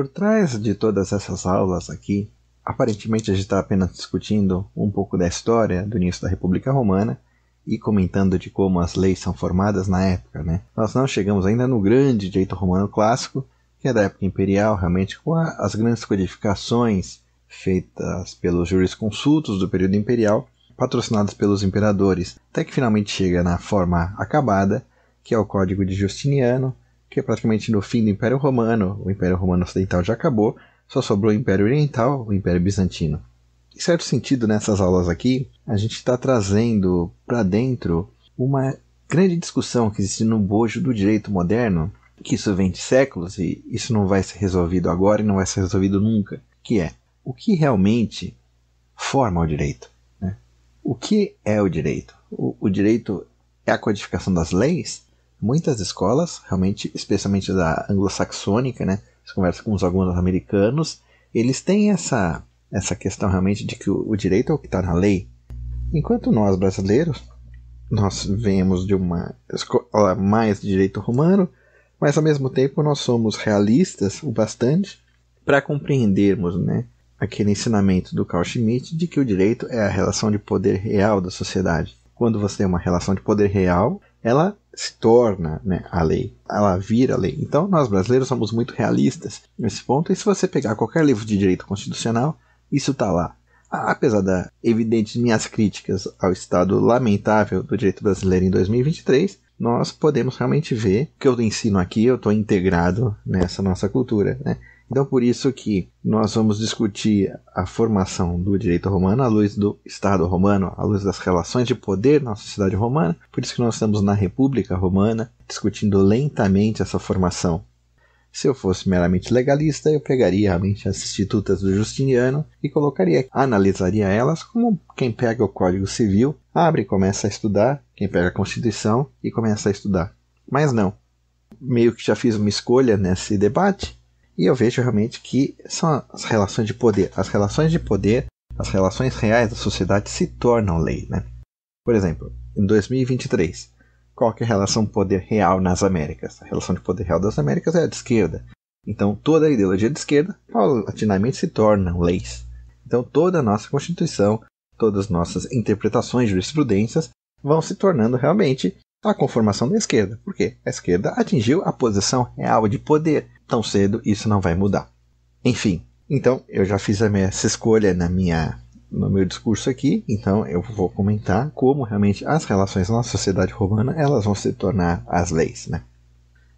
Por trás de todas essas aulas aqui, aparentemente a gente está apenas discutindo um pouco da história do início da República Romana e comentando de como as leis são formadas na época, né? Nós não chegamos ainda no grande direito romano clássico, que é da época imperial, realmente com a, as grandes codificações feitas pelos jurisconsultos do período imperial, patrocinadas pelos imperadores, até que finalmente chega na forma acabada, que é o Código de Justiniano, que é praticamente no fim do Império Romano, o Império Romano Ocidental já acabou, só sobrou o Império Oriental, o Império Bizantino. Em certo sentido, nessas aulas aqui, a gente está trazendo para dentro uma grande discussão que existe no bojo do direito moderno, que isso vem de séculos e isso não vai ser resolvido agora e não vai ser resolvido nunca, que é o que realmente forma o direito. Né? O que é o direito? O, o direito é a codificação das leis? Muitas escolas, realmente, especialmente da anglo-saxônica, né? Você conversa com os alunos americanos, eles têm essa, essa questão realmente de que o, o direito é o que está na lei. Enquanto nós, brasileiros, nós vemos de uma escola mais de direito romano, mas ao mesmo tempo nós somos realistas o bastante para compreendermos né, aquele ensinamento do Carl Schmitt de que o direito é a relação de poder real da sociedade. Quando você tem uma relação de poder real, ela se torna né, a lei, ela vira a lei. Então, nós brasileiros somos muito realistas nesse ponto, e se você pegar qualquer livro de direito constitucional, isso está lá. Apesar da evidentes minhas críticas ao estado lamentável do direito brasileiro em 2023, nós podemos realmente ver que eu ensino aqui, eu estou integrado nessa nossa cultura. Né? Então, por isso que nós vamos discutir a formação do direito romano à luz do Estado romano, à luz das relações de poder na sociedade romana. Por isso que nós estamos na República Romana, discutindo lentamente essa formação. Se eu fosse meramente legalista, eu pegaria realmente as institutas do Justiniano e colocaria, analisaria elas como quem pega o Código Civil, abre e começa a estudar, quem pega a Constituição e começa a estudar. Mas não. Meio que já fiz uma escolha nesse debate, e eu vejo realmente que são as relações de poder. As relações de poder, as relações reais da sociedade se tornam lei. Né? Por exemplo, em 2023, qual é a relação poder real nas Américas? A relação de poder real das Américas é a de esquerda. Então, toda a ideologia de esquerda paulatinamente se tornam leis. Então, toda a nossa Constituição, todas as nossas interpretações, jurisprudências, vão se tornando realmente a conformação da esquerda, porque a esquerda atingiu a posição real de poder. Tão cedo isso não vai mudar. Enfim, então eu já fiz minha, essa escolha na minha no meu discurso aqui, então eu vou comentar como realmente as relações na sociedade romana elas vão se tornar as leis, né?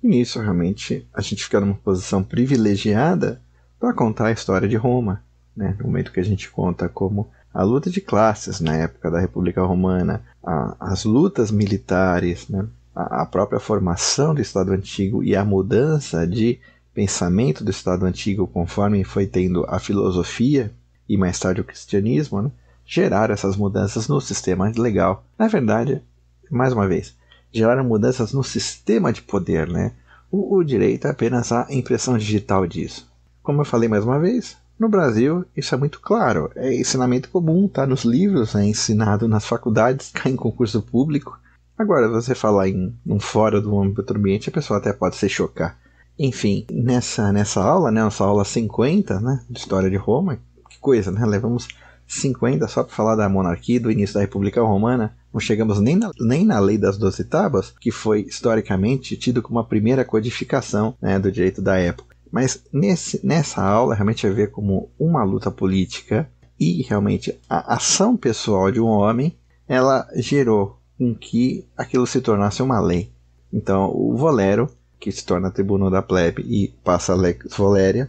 E nisso realmente a gente fica numa posição privilegiada para contar a história de Roma, né? No momento que a gente conta como a luta de classes na época da República Romana, a, as lutas militares, né? a, a própria formação do Estado Antigo e a mudança de pensamento do Estado Antigo conforme foi tendo a filosofia e mais tarde o cristianismo, né? geraram essas mudanças no sistema legal. Na verdade, mais uma vez, geraram mudanças no sistema de poder, né? O, o direito é apenas a impressão digital disso. Como eu falei mais uma vez, no Brasil, isso é muito claro. É ensinamento comum, tá nos livros, é ensinado nas faculdades, cai tá em concurso público. Agora, você falar em um fora do âmbito ambiente, a pessoa até pode se chocar. Enfim, nessa, nessa aula, né, nossa aula 50, né, de História de Roma, que coisa, né, levamos 50 só para falar da monarquia do início da República Romana, não chegamos nem na, nem na Lei das Doze Tábuas, que foi historicamente tido como a primeira codificação né, do direito da época. Mas nesse, nessa aula realmente é ver como uma luta política e realmente a ação pessoal de um homem ela gerou com que aquilo se tornasse uma lei. Então o Volero, que se torna tribuno da plebe e passa a Lex Voléria,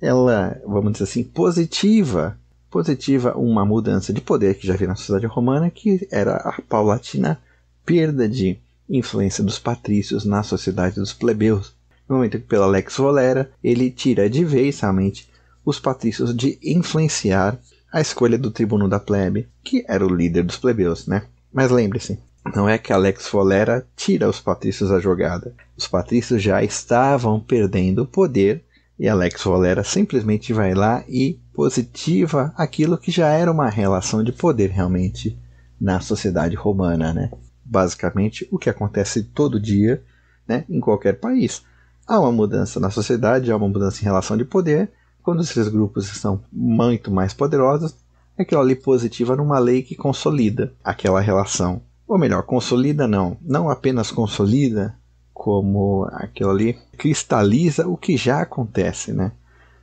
ela, vamos dizer assim, positiva, positiva uma mudança de poder que já havia na sociedade romana, que era a paulatina perda de influência dos patrícios na sociedade dos plebeus. No momento que pela Alex Volera, ele tira de vez realmente os patrícios de influenciar a escolha do tribuno da plebe, que era o líder dos plebeus, né? Mas lembre-se, não é que Alex Volera tira os patrícios da jogada. Os patrícios já estavam perdendo o poder e Alex Volera simplesmente vai lá e positiva aquilo que já era uma relação de poder realmente na sociedade romana, né? Basicamente o que acontece todo dia, né, em qualquer país. Há uma mudança na sociedade, há uma mudança em relação de poder. Quando esses grupos estão muito mais poderosos, aquilo ali positiva numa lei que consolida aquela relação. Ou melhor, consolida não, não apenas consolida, como aquilo ali cristaliza o que já acontece, né?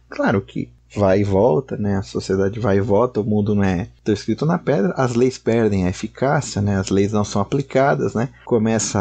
Claro que vai e volta, né? A sociedade vai e volta, o mundo não é tá escrito na pedra, as leis perdem a eficácia, né? As leis não são aplicadas, né? Começa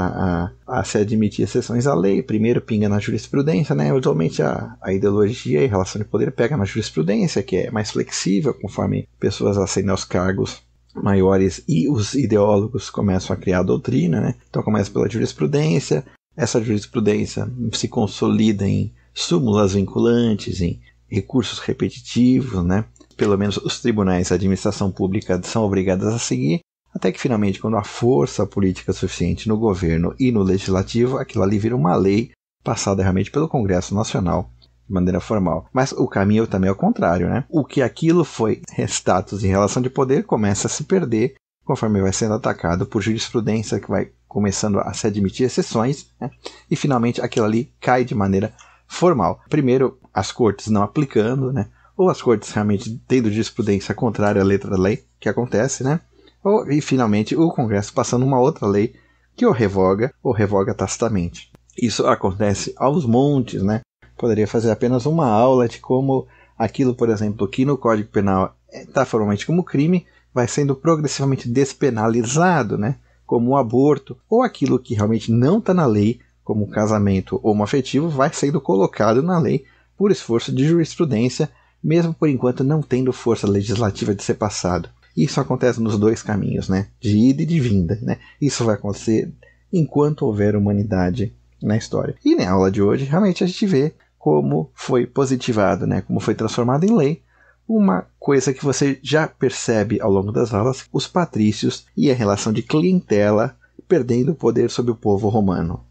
a, a se admitir exceções à lei, primeiro pinga na jurisprudência, né? Usualmente a, a ideologia e relação de poder pega na jurisprudência, que é mais flexível conforme pessoas ascendem aos cargos maiores e os ideólogos começam a criar a doutrina, né? Então começa pela jurisprudência, essa jurisprudência se consolida em súmulas vinculantes, em recursos repetitivos, né? Pelo menos os tribunais e a administração pública são obrigadas a seguir, até que finalmente, quando há força política suficiente no governo e no legislativo, aquilo ali vira uma lei passada realmente pelo Congresso Nacional de maneira formal. Mas o caminho também é o contrário, né? O que aquilo foi status em relação de poder começa a se perder conforme vai sendo atacado por jurisprudência que vai começando a se admitir exceções, né? e finalmente aquilo ali cai de maneira formal. Primeiro, as cortes não aplicando, né? Ou as cortes realmente tendo jurisprudência contrária à letra da lei, que acontece, né? Ou, e finalmente, o Congresso passando uma outra lei que o revoga ou revoga tacitamente. Isso acontece aos montes, né? Poderia fazer apenas uma aula de como aquilo, por exemplo, que no Código Penal está é, formalmente como crime, vai sendo progressivamente despenalizado, né? Como o aborto, ou aquilo que realmente não está na lei, como um casamento homoafetivo vai sendo colocado na lei por esforço de jurisprudência, mesmo por enquanto não tendo força legislativa de ser passado. Isso acontece nos dois caminhos, né? De ida e de vinda, né? Isso vai acontecer enquanto houver humanidade na história. E na aula de hoje, realmente a gente vê como foi positivado, né? Como foi transformado em lei uma coisa que você já percebe ao longo das aulas, os patrícios e a relação de clientela perdendo o poder sobre o povo romano.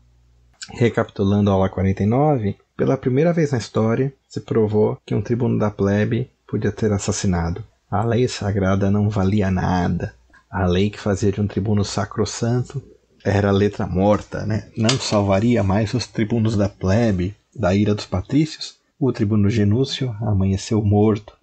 Recapitulando a aula 49, pela primeira vez na história se provou que um tribuno da plebe podia ter assassinado. A lei sagrada não valia nada. A lei que fazia de um tribuno sacrossanto era letra morta, né? Não salvaria mais os tribunos da plebe da ira dos patrícios. O tribuno Genúcio amanheceu morto,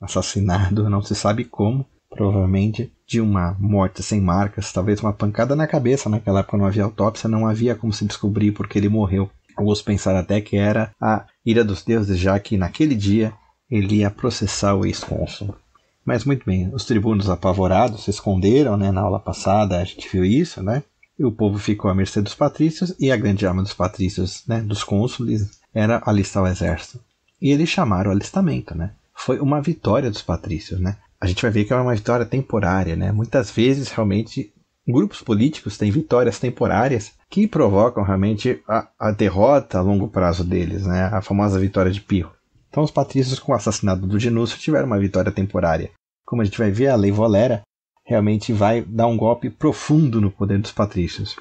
assassinado, não se sabe como, provavelmente de uma morte sem marcas, talvez uma pancada na cabeça. Naquela época não havia autópsia, não havia como se descobrir porque ele morreu. Alguns pensaram até que era a ira dos deuses, já que naquele dia ele ia processar o ex-cônsul. Mas muito bem, os tribunos apavorados se esconderam, né? Na aula passada a gente viu isso, né? E o povo ficou à mercê dos patrícios e a grande arma dos patrícios, né? Dos cônsules, era alistar o exército. E eles chamaram o alistamento, né? Foi uma vitória dos patrícios, né? a gente vai ver que é uma vitória temporária, né? Muitas vezes, realmente, grupos políticos têm vitórias temporárias que provocam realmente a, a derrota a longo prazo deles, né? A famosa vitória de Pirro. Então, os patrícios, com o assassinato do Genúcio, tiveram uma vitória temporária. Como a gente vai ver, a Lei Volera realmente vai dar um golpe profundo no poder dos patrícios.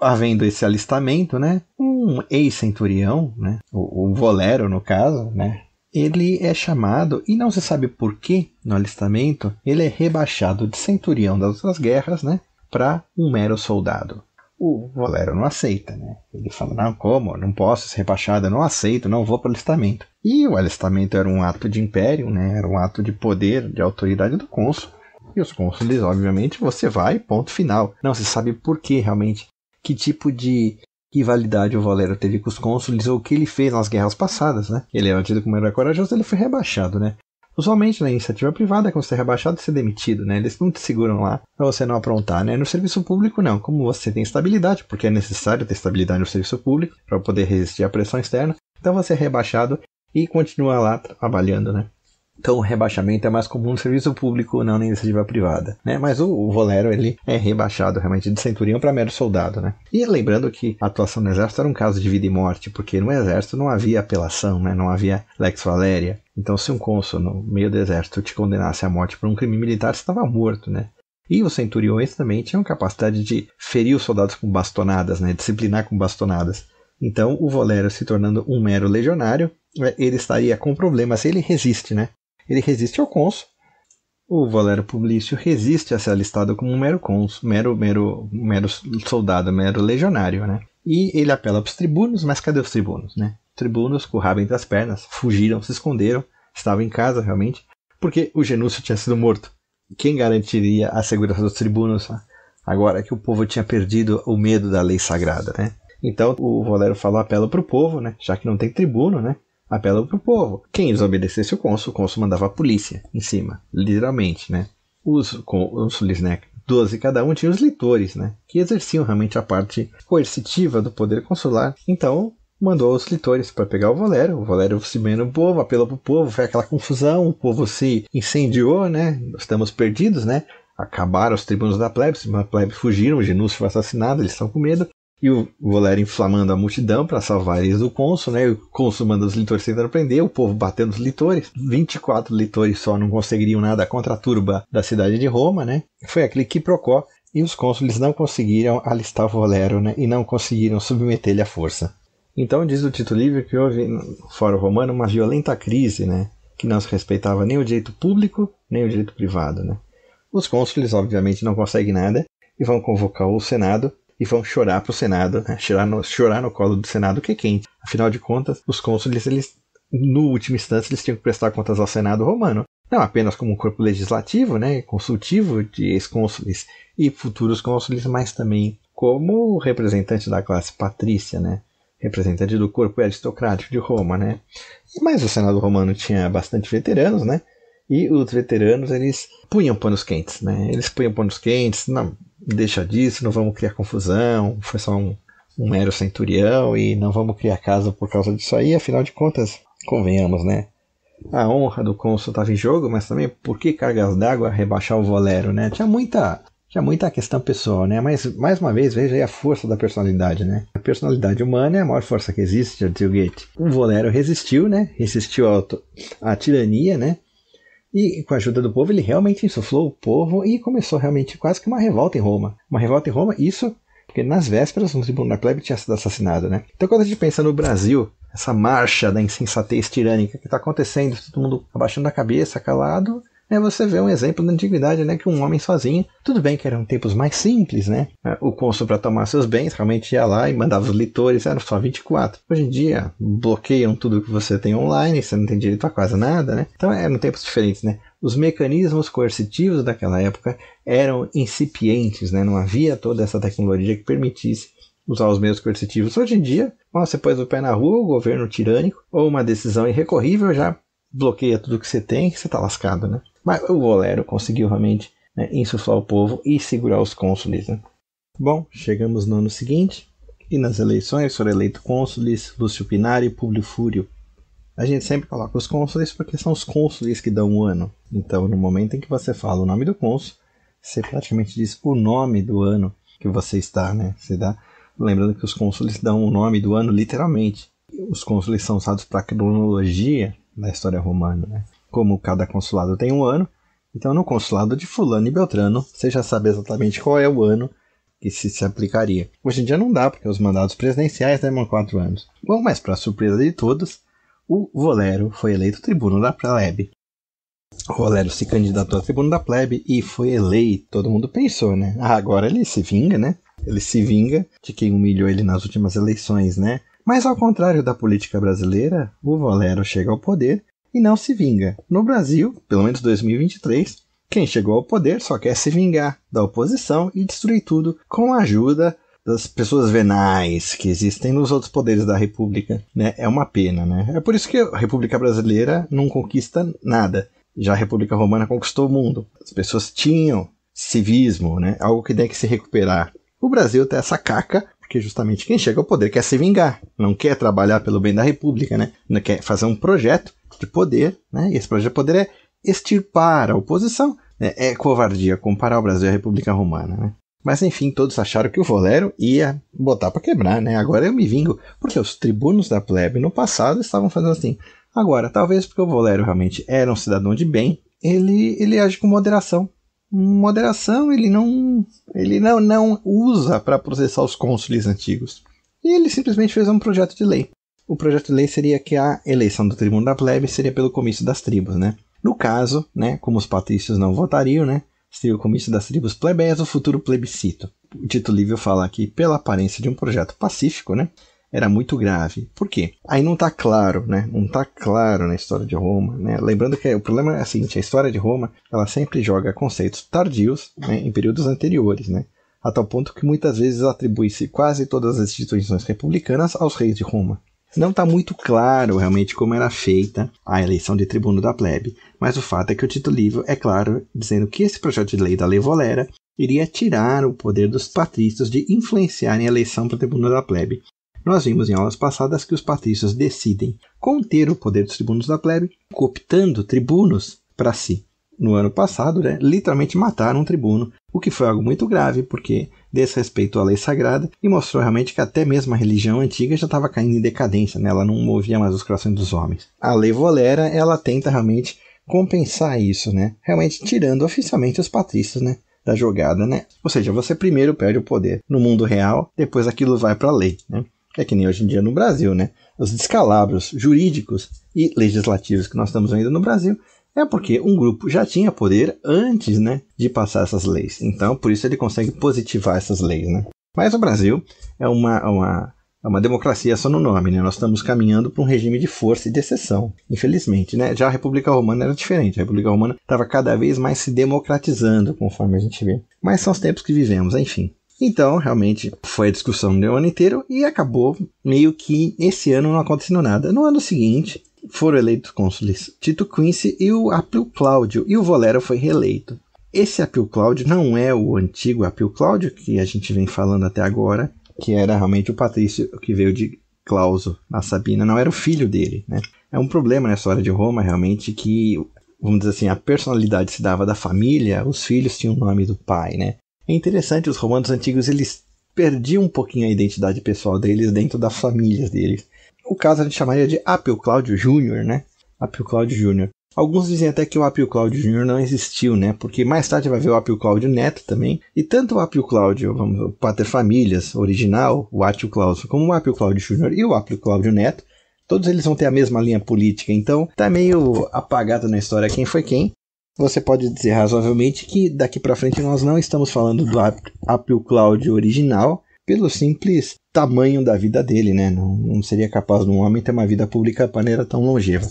Havendo esse alistamento, né? Um ex-centurião, né? O, o Volero, no caso, né? ele é chamado, e não se sabe por que no alistamento, ele é rebaixado de centurião das outras guerras, né? Para um mero soldado. O Valero não aceita, né? Ele fala: não, como? Não posso ser rebaixado, eu não aceito, não vou para o alistamento. E o alistamento era um ato de império, né? Era um ato de poder, de autoridade do cônsul. E os cônsules, obviamente, você vai, ponto final. Não se sabe por que realmente, que tipo de que validade o Valero teve com os cônsules ou o que ele fez nas guerras passadas, né? Ele era é tido como herói corajoso, ele foi rebaixado, né? Usualmente na iniciativa privada, quando você é rebaixado, você é demitido, né? Eles não te seguram lá pra você não aprontar, né? No serviço público, não. Como você tem estabilidade, porque é necessário ter estabilidade no serviço público para poder resistir à pressão externa, então você é rebaixado e continua lá trabalhando, né? Então o rebaixamento é mais comum no serviço público, não na iniciativa privada, né? Mas o, o Volero ele é rebaixado realmente de centurião para mero soldado, né? E lembrando que a atuação no exército era um caso de vida e morte, porque no exército não havia apelação, né? Não havia lex valeria. Então se um cônsul no meio do exército te condenasse à morte por um crime militar, você estava morto, né? E os centuriões também tinham capacidade de ferir os soldados com bastonadas, né? Disciplinar com bastonadas. Então, o Volero se tornando um mero legionário, né? ele estaria com problemas, ele resiste, né? ele resiste ao cônsul. O Valério Publício resiste a ser alistado como um mero cônsul, mero, mero, mero soldado, mero legionário, né? E ele apela para os tribunos, mas cadê os tribunos, né? Tribunos com o rabo entre as pernas, fugiram, se esconderam, estavam em casa realmente, porque o Genúcio tinha sido morto. Quem garantiria a segurança dos tribunos né? agora que o povo tinha perdido o medo da lei sagrada, né? Então o Valério fala apela para o povo, né? Já que não tem tribuno, né? apelava para o povo. Quem desobedecesse o cônsul, o cônsul mandava a polícia em cima, literalmente, né? Os cônsules, né? 12 cada um tinha os lictores, né? Que exerciam realmente a parte coercitiva do poder consular. Então, mandou os lictores para pegar o Valério. O Valério se meio no povo, apelou para o povo, foi aquela confusão, o povo se incendiou, né? Estamos perdidos, né? Acabaram os tribunos da plebe, plebe fugiram, o Genúcio foi assassinado, eles estão com medo. E o Volero inflamando a multidão para salvar eles do cônsul, né? O cônsul manda os litores tentando prender, o povo batendo os litores. 24 litores só não conseguiriam nada contra a turba da cidade de Roma, né? Foi aquele que Procó e os cônsules não conseguiram alistar Volero, né? E não conseguiram submetê-lo à força. Então diz o Tito Livre que houve, fora o romano, uma violenta crise, né? Que não se respeitava nem o direito público, nem o direito privado, né? Os cônsules, obviamente, não conseguem nada e vão convocar o Senado e vão chorar para o Senado, né? chorar, no, chorar no colo do Senado que é quente. Afinal de contas, os cônsules, eles, no último instante, eles tinham que prestar contas ao Senado romano, não apenas como um corpo legislativo, né, consultivo de ex-cônsules e futuros cônsules, mas também como representante da classe patrícia, né, representante do corpo aristocrático de Roma, né. Mas o Senado romano tinha bastante veteranos, né, e os veteranos eles punham panos quentes, né? Eles punham panos quentes, não, deixa disso, não vamos criar confusão, foi só um, um mero centurião e não vamos criar casa por causa disso aí, afinal de contas, convenhamos, né? A honra do cônsul estava em jogo, mas também por que cargas d'água rebaixar o Volero, né? Tinha muita, tinha muita questão pessoal, né? Mas, mais uma vez, veja aí a força da personalidade, né? A personalidade humana é a maior força que existe, já dizia o Goethe. O Volero resistiu, né? Resistiu à tirania, né? E com a ajuda do povo, ele realmente insuflou o povo e começou realmente quase que uma revolta em Roma. Uma revolta em Roma, isso porque nas vésperas um tribuno da plebe tinha sido assassinado, né? Então quando a gente pensa no Brasil, essa marcha da insensatez tirânica que está acontecendo, todo mundo abaixando a cabeça, calado, é você vê um exemplo da antiguidade, né, que um homem sozinho, tudo bem que eram tempos mais simples, né, é, o cônsul para tomar seus bens realmente ia lá e mandava os litores, eram só 24. Hoje em dia, bloqueiam tudo que você tem online, você não tem direito a quase nada, né, então eram tempos diferentes, né, os mecanismos coercitivos daquela época eram incipientes, né, não havia toda essa tecnologia que permitisse usar os meios coercitivos. Hoje em dia, você pôs o pé na rua, o governo tirânico, ou uma decisão irrecorrível já bloqueia tudo que você tem, você tá lascado, né? Mas o Volero conseguiu realmente né, insuflar o povo e segurar os cônsules, né? Bom, chegamos no ano seguinte e nas eleições foram eleitos cônsules Lúcio Pinari e Publio Fúrio. A gente sempre coloca os cônsules porque são os cônsules que dão o um ano. Então, no momento em que você fala o nome do cônsul, você praticamente diz o nome do ano que você está, né? Você dá... Lembrando que os cônsules dão o nome do ano literalmente. Os cônsules são usados para cronologia, na história romana, né? Como cada consulado tem um ano, então no consulado de fulano e beltrano, você já sabe exatamente qual é o ano que se, se aplicaria. Hoje em dia não dá, porque os mandados presidenciais demoram quatro anos. Bom, mas para surpresa de todos, o Volero foi eleito tribuno da plebe. O Volero se candidatou a tribuno da plebe e foi eleito. Todo mundo pensou, né? Ah, agora ele se vinga, né? Ele se vinga de quem humilhou ele nas últimas eleições, né? Mas ao contrário da política brasileira, o Valero chega ao poder e não se vinga. No Brasil, pelo menos 2023, quem chegou ao poder só quer se vingar da oposição e destruir tudo com a ajuda das pessoas venais que existem nos outros poderes da República, né? É uma pena, né? É por isso que a República Brasileira não conquista nada. Já a República Romana conquistou o mundo. As pessoas tinham civismo, né? Algo que tem que se recuperar. O Brasil tem essa caca porque justamente quem chega ao poder quer se vingar, não quer trabalhar pelo bem da República, né? Não quer fazer um projeto de poder, né? E esse projeto de poder é extirpar a oposição. Né? É covardia comparar o Brasil à República Romana, né? Mas enfim, todos acharam que o Volero ia botar para quebrar, né? Agora eu me vingo, porque os tribunos da plebe no passado estavam fazendo assim. Agora, talvez porque o Volero realmente era um cidadão de bem, ele, ele age com moderação moderação, ele não, ele não, não usa para processar os cônsules antigos. E ele simplesmente fez um projeto de lei. O projeto de lei seria que a eleição do tribuno da plebe seria pelo comício das tribos, né? No caso, né, como os patrícios não votariam, né, seria o comício das tribos plebeias o futuro plebiscito. O Tito Livio fala que, pela aparência de um projeto pacífico, né, era muito grave. Por quê? Aí não está claro, né? Não está claro na história de Roma, né? Lembrando que o problema é o seguinte, a história de Roma, ela sempre joga conceitos tardios né, em períodos anteriores, né? A tal ponto que muitas vezes atribui-se quase todas as instituições republicanas aos reis de Roma. Não está muito claro realmente como era feita a eleição de tribuno da plebe, mas o fato é que o título livre é claro dizendo que esse projeto de lei da Lei Volera iria tirar o poder dos patrícios de influenciarem a eleição para o tribuno da plebe, nós vimos em aulas passadas que os patrícios decidem conter o poder dos tribunos da plebe, cooptando tribunos para si. No ano passado, né, literalmente mataram um tribuno, o que foi algo muito grave, porque desrespeitou a lei sagrada e mostrou realmente que até mesmo a religião antiga já estava caindo em decadência, né? ela não movia mais os corações dos homens. A lei Volera, ela tenta realmente compensar isso, né? Realmente tirando oficialmente os patrícios, né? Da jogada, né? Ou seja, você primeiro perde o poder no mundo real, depois aquilo vai para a lei, né? é que nem hoje em dia no Brasil, né? Os descalabros jurídicos e legislativos que nós estamos vendo no Brasil é porque um grupo já tinha poder antes, né, de passar essas leis. Então, por isso ele consegue positivar essas leis, né? Mas o Brasil é uma, é uma, é uma democracia só no nome, né? Nós estamos caminhando para um regime de força e de exceção, infelizmente, né? Já a República Romana era diferente. A República Romana estava cada vez mais se democratizando, conforme a gente vê. Mas são os tempos que vivemos, enfim. Então, realmente, foi a discussão do ano inteiro e acabou meio que esse ano não acontecendo nada. No ano seguinte, foram eleitos cônsules Tito Quincy e o Apio Cláudio, e o Volero foi reeleito. Esse Apio Cláudio não é o antigo Apio Cláudio que a gente vem falando até agora, que era realmente o Patrício que veio de Clauso na Sabina, não era o filho dele, né? É um problema nessa hora de Roma, realmente, que, vamos dizer assim, a personalidade se dava da família, os filhos tinham o nome do pai, né? É interessante, os romanos antigos eles perdiam um pouquinho a identidade pessoal deles dentro das famílias deles. O caso a gente chamaria de Apio Cláudio Júnior, né? Apio Cláudio Júnior. Alguns dizem até que o Apio Cláudio Júnior não existiu, né? Porque mais tarde vai ver o Apio Cláudio Neto também. E tanto o Apio Cláudio, vamos, o Pater Famílias original, o Atio Cláudio, como o Apio Cláudio Júnior e o Apio Cláudio Neto, todos eles vão ter a mesma linha política. Então, tá meio apagado na história quem foi quem você pode dizer razoavelmente que daqui para frente nós não estamos falando do Apple Cloud original pelo simples tamanho da vida dele, né? Não, não seria capaz de um homem ter uma vida pública de maneira tão longeva.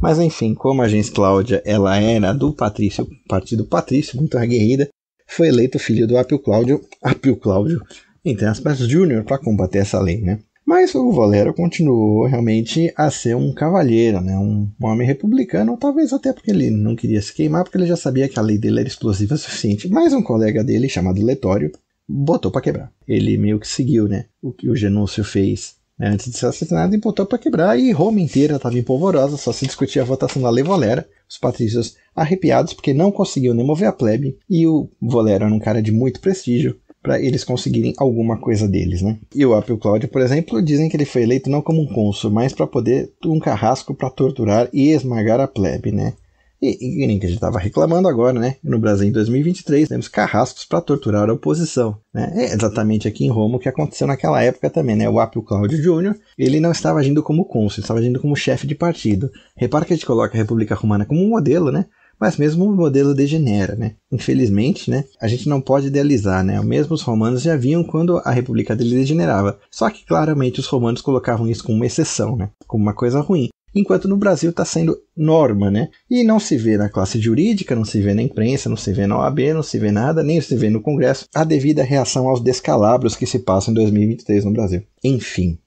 Mas enfim, como a agência Cláudia ela era do Patrício, partido Patrício, muito aguerrida, foi eleito filho do Apio Cláudio, Apio Cláudio, entre aspas, Júnior, para combater essa lei, né? Mas o Valero continuou realmente a ser um cavalheiro, né? um homem republicano, talvez até porque ele não queria se queimar, porque ele já sabia que a lei dele era explosiva o suficiente. Mas um colega dele, chamado Letório, botou para quebrar. Ele meio que seguiu né? o que o Genúncio fez né? antes de ser assassinado e botou para quebrar. E Roma inteira estava em polvorosa, só se discutia a votação da Lei Valera. Os patrícios arrepiados porque não conseguiu nem mover a plebe. E o Valero era um cara de muito prestígio para eles conseguirem alguma coisa deles, né? E o Apio Cláudio, por exemplo, dizem que ele foi eleito não como um cônsul, mas para poder um carrasco para torturar e esmagar a plebe, né? E, e que a gente estava reclamando agora, né? No Brasil em 2023 temos carrascos para torturar a oposição. Né? É exatamente aqui em Roma o que aconteceu naquela época também, né? O Apio Cláudio Júnior, ele não estava agindo como cônsul, estava agindo como chefe de partido. Repara que a gente coloca a República Romana como um modelo, né? Mas mesmo o modelo degenera, né? Infelizmente, né? A gente não pode idealizar, né? Mesmo os romanos já vinham quando a República dele degenerava. Só que claramente os romanos colocavam isso como uma exceção, né? Como uma coisa ruim enquanto no Brasil está sendo norma, né? E não se vê na classe jurídica, não se vê na imprensa, não se vê na OAB, não se vê nada, nem se vê no Congresso a devida reação aos descalabros que se passam em 2023 no Brasil. Enfim,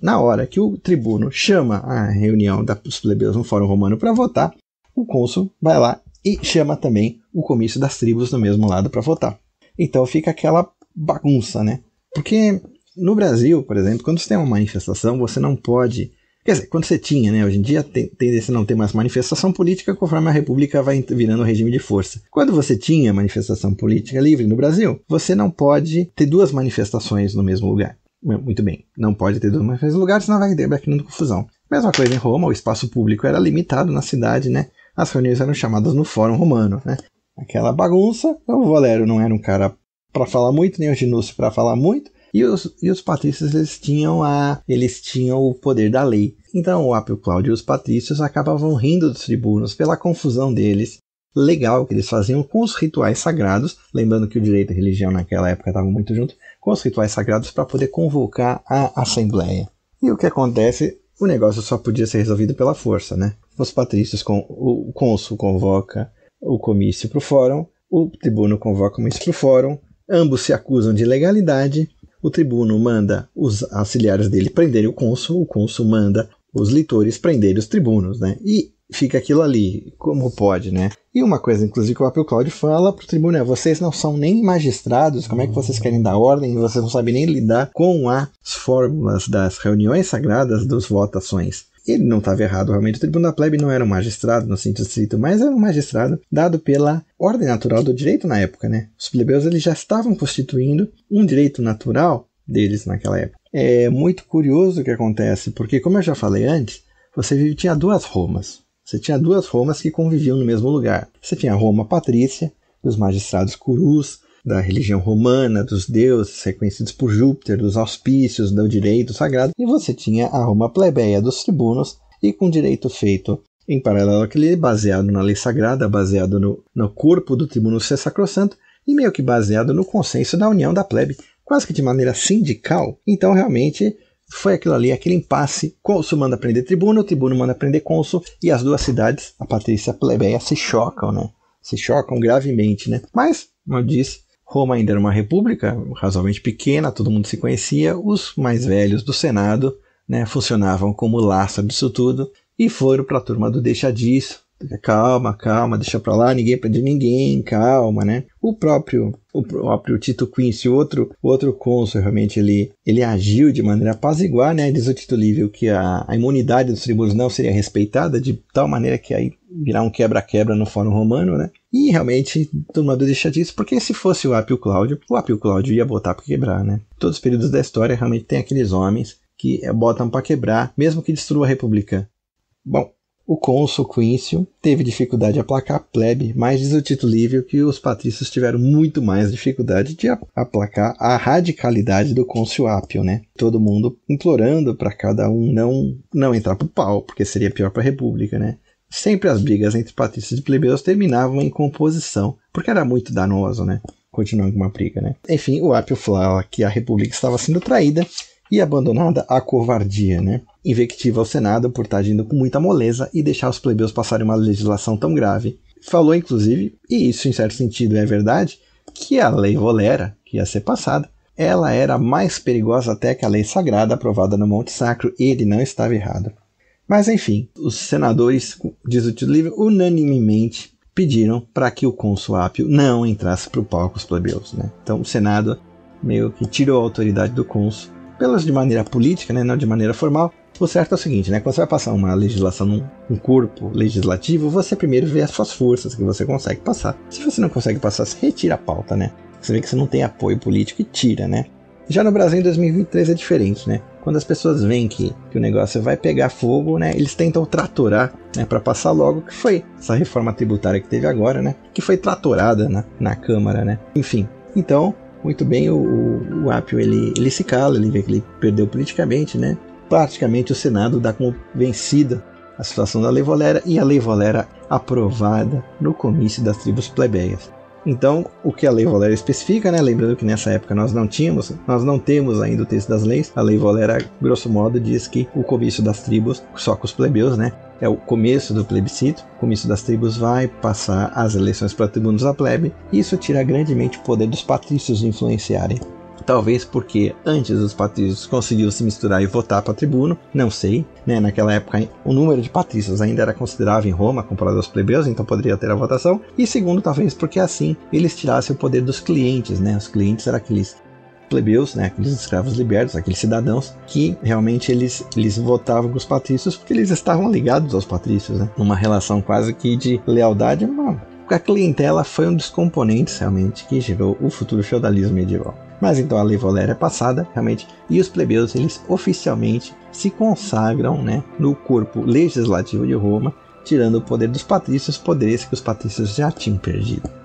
na hora que o tribuno chama a reunião dos plebeus no Fórum Romano para votar, o cônsul vai lá e chama também o comício das tribos do mesmo lado para votar. Então fica aquela bagunça, né? Porque no Brasil, por exemplo, quando você tem uma manifestação, você não pode. Quer dizer, quando você tinha, né? Hoje em dia tem tendência a não ter mais manifestação política conforme a República vai virando um regime de força. Quando você tinha manifestação política livre no Brasil, você não pode ter duas manifestações no mesmo lugar. Muito bem, não pode ter duas manifestações no lugar, senão vai ter confusão. Mesma coisa em Roma, o espaço público era limitado na cidade, né? as reuniões eram chamadas no Fórum Romano, né? Aquela bagunça, o Valério não era um cara para falar muito, nem o Ginúcio para falar muito, e os, e os patrícios eles tinham, a, eles tinham o poder da lei. Então o Apio Cláudio e os patrícios acabavam rindo dos tribunos pela confusão deles, legal que eles faziam com os rituais sagrados, lembrando que o direito e a religião naquela época estavam muito juntos, com os rituais sagrados para poder convocar a assembleia. E o que acontece? O negócio só podia ser resolvido pela força, né? Os patrícios, com, o cônsul convoca o comício para o fórum, o tribuno convoca o comício para o fórum, ambos se acusam de ilegalidade, o tribuno manda os auxiliares dele prenderem o cônsul, o cônsul manda os leitores prenderem os tribunos, né? E fica aquilo ali, como pode, né? E uma coisa, inclusive, que o Papel Cláudio fala pro tribunal, é, vocês não são nem magistrados, como é que vocês querem dar ordem? Vocês não sabem nem lidar com as fórmulas das reuniões sagradas das votações. Ele não estava errado, realmente. O tribuno da plebe não era um magistrado no sentido estrito, mas era um magistrado dado pela ordem natural do direito na época, né? Os plebeus eles já estavam constituindo um direito natural deles naquela época. É muito curioso o que acontece, porque como eu já falei antes, você tinha duas Romas. Você tinha duas Romas que conviviam no mesmo lugar. Você tinha a Roma patrícia, dos magistrados curus, da religião romana, dos deuses reconhecidos por Júpiter, dos auspícios, do direito sagrado, e você tinha a Roma plebeia dos tribunos, e com direito feito em paralelo àquele, baseado na lei sagrada, baseado no, no corpo do tribuno ser sacrossanto, e meio que baseado no consenso da união da plebe, quase que de maneira sindical. Então, realmente, foi aquilo ali, aquele impasse. Cônsul manda prender tribuno, o tribuno manda prender cônsul, e as duas cidades, a Patrícia e a Plebeia, se chocam, né? Se chocam gravemente, né? Mas, como eu disse, Roma ainda era uma república razoavelmente pequena, todo mundo se conhecia, os mais velhos do Senado né, funcionavam como laço disso tudo e foram para a turma do deixa disso, calma, calma, deixa para lá, ninguém prende ninguém, calma, né? O próprio o próprio Tito Quincy, outro, outro cônsul, realmente ele, ele agiu de maneira apaziguar, né? Diz o Tito Livio que a, a imunidade dos tribunos não seria respeitada, de tal maneira que aí virar um quebra-quebra no Fórum Romano, né? E realmente, todo mundo deixa disso, porque se fosse o Apio Cláudio, o Apio Cláudio ia botar para quebrar, né? Todos os períodos da história realmente tem aqueles homens que eh, botam para quebrar, mesmo que destrua a República. Bom, o cônsul Quincio teve dificuldade de aplacar a plebe, mas diz o Tito Livio que os patrícios tiveram muito mais dificuldade de aplacar a radicalidade do cônsul Apio, né? Todo mundo implorando para cada um não não entrar pro pau, porque seria pior para a república, né? Sempre as brigas entre patrícios e plebeus terminavam em composição, porque era muito danoso, né? Continuando com uma briga, né? Enfim, o Apio fala que a república estava sendo traída e abandonada à covardia, né? invectiva ao Senado por estar tá agindo com muita moleza e deixar os plebeus passarem uma legislação tão grave. Falou, inclusive, e isso em certo sentido é verdade, que a lei Volera, que ia ser passada, ela era mais perigosa até que a lei sagrada aprovada no Monte Sacro, e ele não estava errado. Mas enfim, os senadores, diz o título livre, unanimemente pediram para que o cônsul Ápio não entrasse para o palco os plebeus. Né? Então o Senado meio que tirou a autoridade do cônsul, pelas de maneira política, né? não de maneira formal, o certo é o seguinte, né? Quando você vai passar uma legislação num um corpo legislativo, você primeiro vê as suas forças que você consegue passar. Se você não consegue passar, você retira a pauta, né? Você vê que você não tem apoio político e tira, né? Já no Brasil em 2023 é diferente, né? Quando as pessoas veem que, que o negócio vai pegar fogo, né? Eles tentam tratorar, né? Para passar logo, que foi essa reforma tributária que teve agora, né? Que foi tratorada na, na Câmara, né? Enfim, então, muito bem, o, o, o Apio, ele, ele se cala, ele vê que ele perdeu politicamente, né? praticamente o Senado dá como vencida a situação da Lei Valera e a Lei Valera aprovada no comício das tribos plebeias. Então, o que a Lei Valera especifica, né? Lembrando que nessa época nós não tínhamos, nós não temos ainda o texto das leis. A Lei Valera, grosso modo, diz que o comício das tribos, só com os plebeus, né? É o começo do plebiscito. O comício das tribos vai passar as eleições para tribunos da plebe. e Isso tira grandemente o poder dos patrícios influenciarem talvez porque antes os patrícios conseguiam se misturar e votar para tribuno, não sei. Né? Naquela época o número de patrícios ainda era considerável em Roma comparado aos plebeus, então poderia ter a votação. E segundo, talvez porque assim eles tirassem o poder dos clientes, né? Os clientes eram aqueles plebeus, né, aqueles escravos libertos, aqueles cidadãos, que realmente eles, eles votavam com os patrícios porque eles estavam ligados aos patrícios, né, numa relação quase que de lealdade. Mas a clientela foi um dos componentes realmente que gerou o futuro feudalismo medieval. Mas então a lei Valéria é passada, realmente, e os plebeus eles oficialmente se consagram né, no corpo legislativo de Roma, tirando o poder dos patrícios, poderes que os patrícios já tinham perdido.